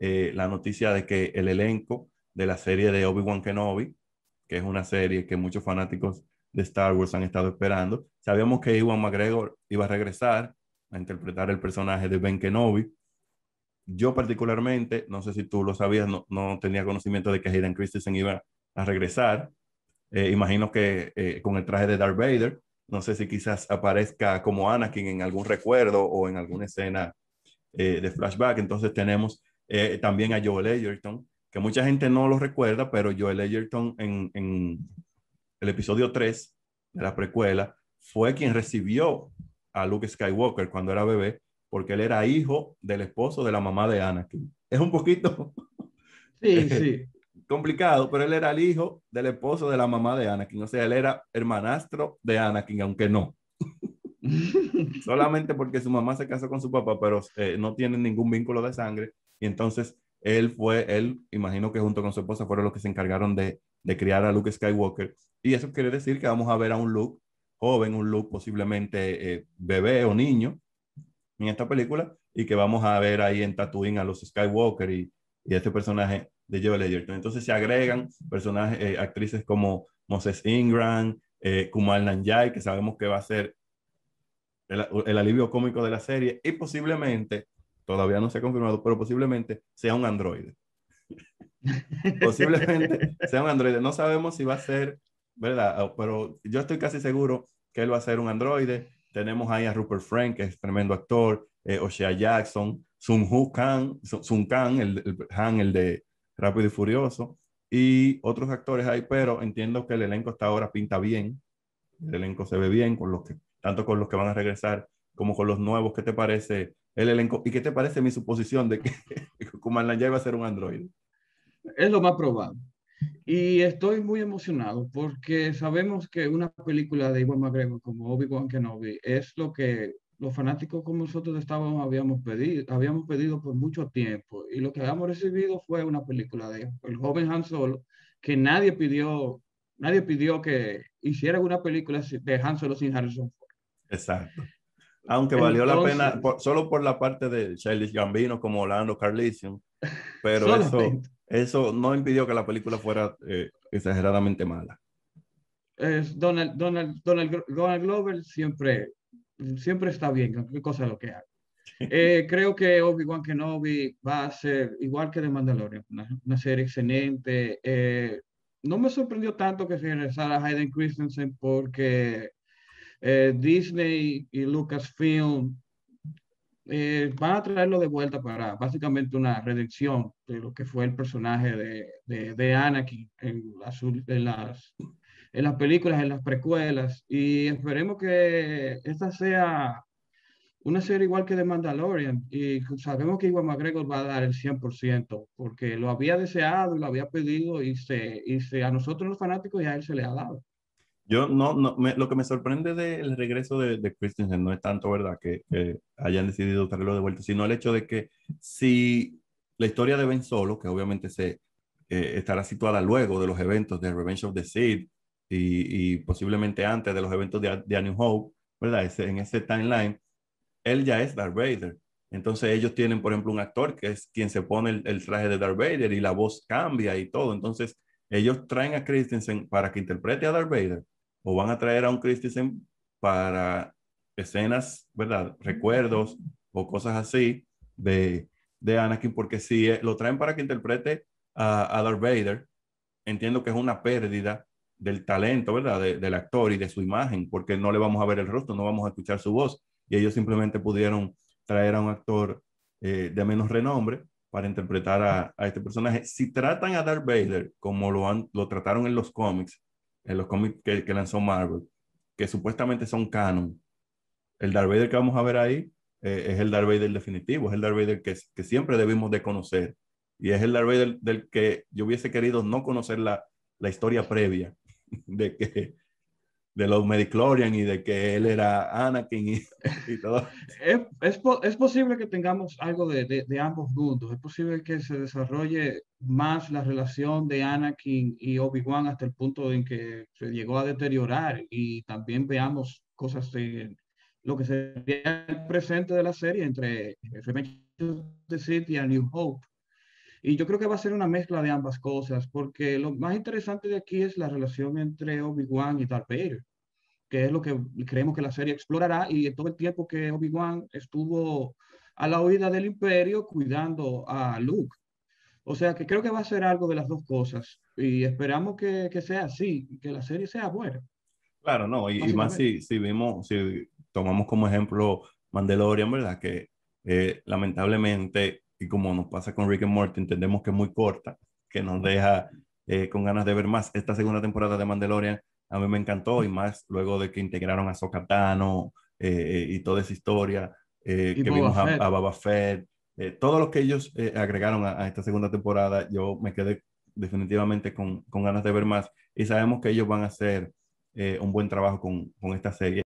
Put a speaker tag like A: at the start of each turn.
A: Eh, la noticia de que el elenco de la serie de Obi-Wan Kenobi, que es una serie que muchos fanáticos de Star Wars han estado esperando, sabíamos que Iwan McGregor iba a regresar a interpretar el personaje de Ben Kenobi. Yo particularmente, no sé si tú lo sabías, no, tenía conocimiento de que Hayden Christensen iba a regresar. Eh, imagino que eh, con el traje de Darth Vader, no sé si quizás aparezca como Anakin en algún recuerdo o en alguna escena eh, de flashback. Entonces tenemos eh, también a Joel Edgerton, que mucha gente no lo recuerda, pero Joel Edgerton en, el episodio 3 de la precuela fue quien recibió a Luke Skywalker cuando era bebé, porque él era hijo del esposo de la mamá de Anakin. Es un poquito sí, complicado, pero él era el hijo del esposo de la mamá de Anakin, o sea, él era hermanastro de Anakin, aunque no. solamente porque su mamá se casó con su papá, pero eh, no tienen ningún vínculo de sangre. Y entonces él fue, él, imagino que junto con su esposa fueron los que se encargaron de, de criar a Luke Skywalker. Y eso quiere decir que vamos a ver a un Luke joven, un Luke posiblemente eh, bebé o niño en esta película y que vamos a ver ahí en Tatooine a los Skywalker y, a este personaje de Joel Edgerton. Entonces se agregan personajes, eh, actrices como Moses Ingram, eh, Kumal Nanjai, que sabemos que va a ser el, alivio cómico de la serie y posiblemente, todavía no se ha confirmado, pero posiblemente sea un androide. posiblemente sea un androide. No sabemos si va a ser, ¿verdad? Ah, pero yo estoy casi seguro que él va a ser un androide. Tenemos ahí a Rupert Frank, que es tremendo actor, eh, O'Shea Jackson, Sun Hu Kang, Sun Kang, el, el de Rápido y Furioso, y otros actores ahí, pero entiendo que el elenco está ahora pinta bien. El elenco se ve bien con los que tanto con los que van a regresar como con los nuevos. ¿Qué te parece el elenco? ¿Y qué te parece mi suposición de que Kumalan ya iba a ser un androide? Es lo más probable. Y estoy muy
B: emocionado porque sabemos que una película de Iwan McGregor como Obi-Wan Kenobi es lo que los fanáticos como nosotros estábamos habíamos pedido, habíamos pedido por mucho tiempo y lo que habíamos recibido fue una película de el joven Han Solo que nadie pidió nadie pidió que hiciera una película de Han Solo sin Harrison
A: Exacto. Aunque valió la pena solo por la parte de Charlie Gambino como Orlando Carlisium, pero eso, eso no impidió que la película fuera eh, exageradamente mala.
B: Donald, Donald, Donald, Glover
A: siempre,
B: siempre está bien, qué cosa lo que haga. Eh, creo que Obi-Wan Kenobi va a ser igual que The Mandalorian, una, serie excelente. Eh, no me sorprendió tanto que se regresara Hayden Christensen porque eh, Disney y Lucasfilm eh, van a traerlo de vuelta para básicamente una redención de lo que fue el personaje de, de, Anakin en las, en las, en, las, películas, en las precuelas. Y esperemos que esta sea una serie igual que de Mandalorian. Y sabemos que Iwan McGregor va a dar el 100%, porque lo había deseado, lo había pedido y, se, y a nosotros los fanáticos ya él se le ha dado.
A: Yo no, lo que me sorprende del regreso de, de, Christensen no es tanto, ¿verdad?, que, hayan decidido traerlo de vuelta, sino el hecho de que si la historia de Ben Solo, que obviamente se eh, estará situada luego de los eventos de Revenge of the Sith y, posiblemente antes de los eventos de, de A New Hope, ¿verdad?, en ese timeline, él ya es Darth Vader. Entonces ellos tienen, por ejemplo, un actor que es quien se pone el, el traje de Darth Vader y la voz cambia y todo. Entonces ellos traen a Christensen para que interprete a Darth Vader o van a traer a un Christensen para escenas, ¿verdad? Recuerdos o cosas así de, de Anakin, porque si eh, lo traen para que interprete a, a Darth Vader, entiendo que es una pérdida del talento, ¿verdad? del actor y de su imagen, porque no le vamos a ver el rostro, no vamos a escuchar su voz. Y ellos simplemente pudieron traer a un actor eh, de menos renombre para interpretar a, a, este personaje. Si tratan a Darth Vader como lo, han, lo trataron en los cómics, en los cómics que, lanzó Marvel, que supuestamente son canon. El Darth Vader que vamos a ver ahí eh, es el Darth Vader definitivo, es el Darth Vader que, que siempre debimos de conocer. Y es el Darth Vader del, que yo hubiese querido no conocer la, la historia previa de que, de los Mediclorian y de que él era Anakin y, todo. Es, es, es, posible que tengamos algo de, de, ambos mundos, es
B: posible que se desarrolle más la relación de Anakin y Obi-Wan hasta el punto en que se llegó a deteriorar y también veamos cosas de lo que sería el presente de la serie entre Revenge the City y New Hope y yo creo que va a ser una mezcla de ambas cosas, porque lo más interesante de aquí es la relación entre Obi-Wan y Darth Vader, que es lo que creemos que la serie explorará y todo el tiempo que Obi-Wan estuvo a la huida del imperio cuidando a Luke. O sea que creo que va a ser algo de las dos cosas y esperamos que, que sea así, que la serie sea buena.
A: Claro, no, y, más si, si vimos, si tomamos como ejemplo Mandalorian, ¿verdad? Que eh, lamentablemente y como nos pasa con Rick and Morty, entendemos que es muy corta, que nos deja eh, con ganas de ver más. Esta segunda temporada de Mandalorian a mí me encantó y más luego de que integraron a Zocatano eh, eh, y toda esa historia que vimos a, a, Baba Fett. todo lo que ellos agregaron a, esta segunda temporada, yo me quedé definitivamente con, con, ganas de ver más y sabemos que ellos van a hacer un buen trabajo con, con esta serie.